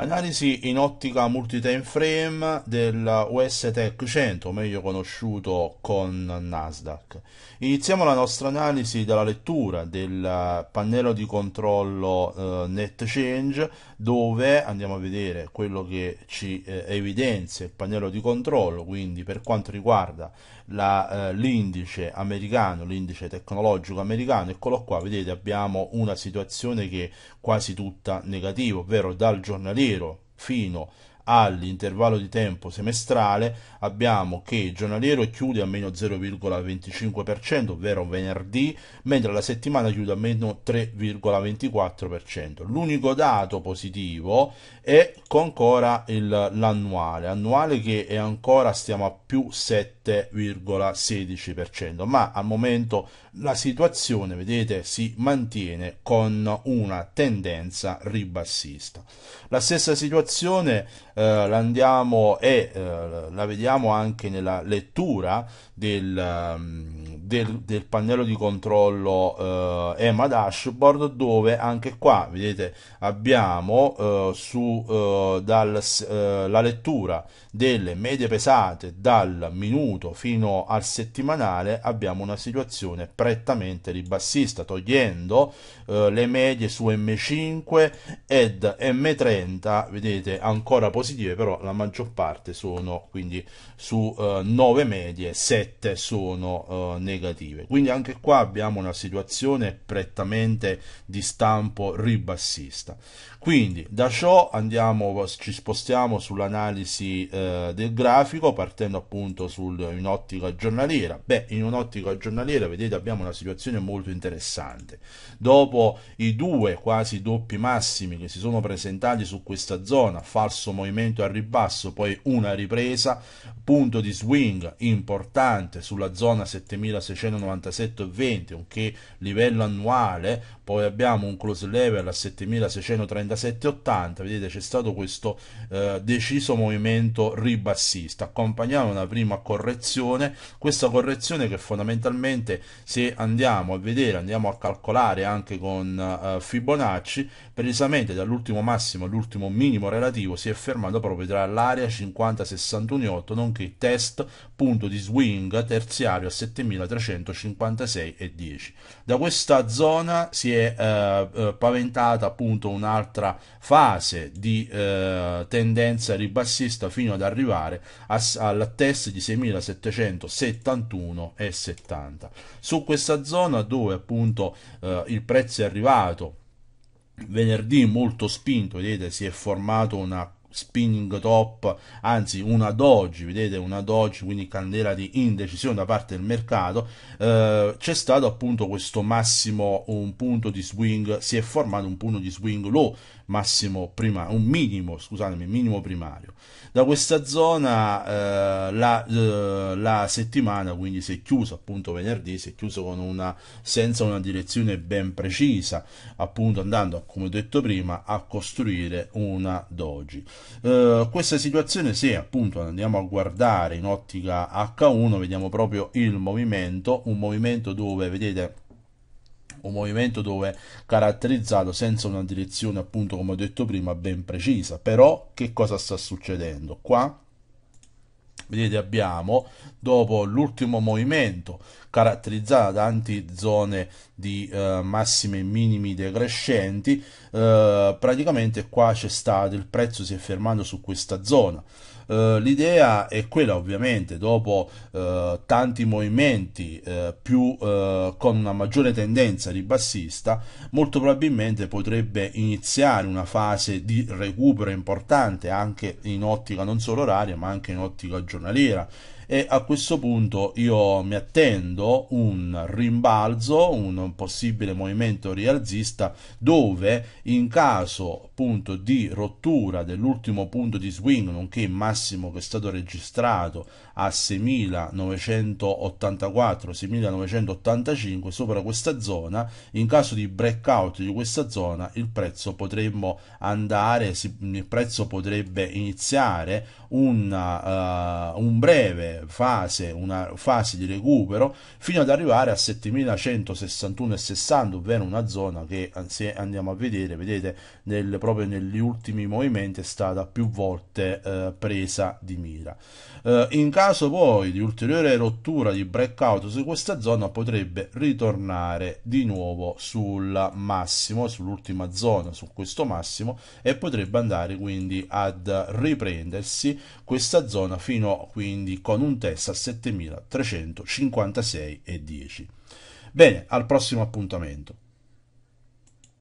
Analisi in ottica multi-time frame del US Tech 100, meglio conosciuto con Nasdaq. Iniziamo la nostra analisi dalla lettura del pannello di controllo eh, net change dove andiamo a vedere quello che ci eh, evidenzia il pannello di controllo, quindi per quanto riguarda la, eh, l'indice americano, l'indice tecnologico americano, eccolo qua, vedete abbiamo una situazione che è quasi tutta negativa, ovvero dal giornalista giornaliero fino all'intervallo di tempo semestrale abbiamo che il giornaliero chiude a meno 0,25%, ovvero venerdì, mentre la settimana chiude a meno 3,24%. L'unico dato positivo è ancora l'annuale, annuale che è ancora stiamo a più 7 7,16%, ma al momento la situazione, vedete, si mantiene con una tendenza ribassista. La stessa situazione eh, l'andiamo e eh, la vediamo anche nella lettura del um, del, del pannello di controllo eh, EMA dashboard dove anche qua vedete abbiamo eh, su eh, dal, eh, la lettura delle medie pesate dal minuto fino al settimanale abbiamo una situazione prettamente ribassista togliendo eh, le medie su M5 ed M30 vedete ancora positive però la maggior parte sono quindi su 9 eh, medie 7 sono negative negative. Quindi anche qua abbiamo una situazione prettamente di stampo ribassista. Quindi da ciò andiamo, ci spostiamo sull'analisi eh, del grafico partendo appunto sul, in ottica giornaliera. Beh, in un'ottica giornaliera vedete abbiamo una situazione molto interessante. Dopo i due quasi doppi massimi che si sono presentati su questa zona, falso movimento al ribasso, poi una ripresa, punto di swing importante sulla zona 7697,20, un che livello annuale, poi abbiamo un close level a 7630 37 vedete c'è stato questo eh, deciso movimento ribassista, accompagnato da una prima correzione, questa correzione che fondamentalmente se andiamo a vedere, andiamo a calcolare anche con eh, Fibonacci, precisamente dall'ultimo massimo all'ultimo minimo relativo si è fermato proprio tra l'area 50 61 nonché test punto di swing terziario a 7356,10 Da questa zona si è eh, eh paventata appunto un'altra un'altra fase di eh, tendenza ribassista fino ad arrivare a, alla test di 6771,70 Su questa zona dove appunto eh, il prezzo è arrivato venerdì molto spinto, vedete si è formato una spinning top, anzi una doji, vedete una doji, quindi candela di indecisione da parte del mercato, eh, c'è stato appunto questo massimo un punto di swing, si è formato un punto di swing low massimo primario, un minimo, scusatemi, minimo primario. Da questa zona eh, la, eh, la, settimana quindi si è chiusa, appunto venerdì, si è chiusa una, senza una direzione ben precisa, appunto andando, come ho detto prima, a costruire una doji. Eh, questa situazione se appunto andiamo a guardare in ottica H1 vediamo proprio il movimento, un movimento dove vedete un movimento dove caratterizzato senza una direzione, appunto, come ho detto prima, ben precisa. Però che cosa sta succedendo? Qua vedete abbiamo dopo l'ultimo movimento caratterizzato da anti zone di eh, massimi e minimi decrescenti eh, praticamente qua c'è stato il prezzo si è fermato su questa zona eh, l'idea è quella ovviamente, dopo eh, tanti movimenti eh, più eh, con una maggiore tendenza ribassista, molto probabilmente potrebbe iniziare una fase di recupero importante anche in ottica non solo oraria ma anche in ottica giornaliera e a questo punto io mi attendo un rimbalzo, un possibile movimento rialzista dove in caso appunto di rottura dell'ultimo punto di swing, nonché il massimo che è stato registrato a 6.984-6.985 sopra questa zona, in caso di breakout di questa zona il prezzo potremmo andare, il prezzo potrebbe iniziare una, uh, eh, un breve fase, una fase di recupero fino ad arrivare a 7161,60 ovvero una zona che se andiamo a vedere vedete nel, proprio negli ultimi movimenti è stata più volte eh, presa di mira eh, in caso poi di ulteriore rottura di breakout su questa zona potrebbe ritornare di nuovo sul massimo sull'ultima zona su questo massimo e potrebbe andare quindi ad riprendersi questa zona fino quindi con un Contessa 7356 e 10. Bene, al prossimo appuntamento.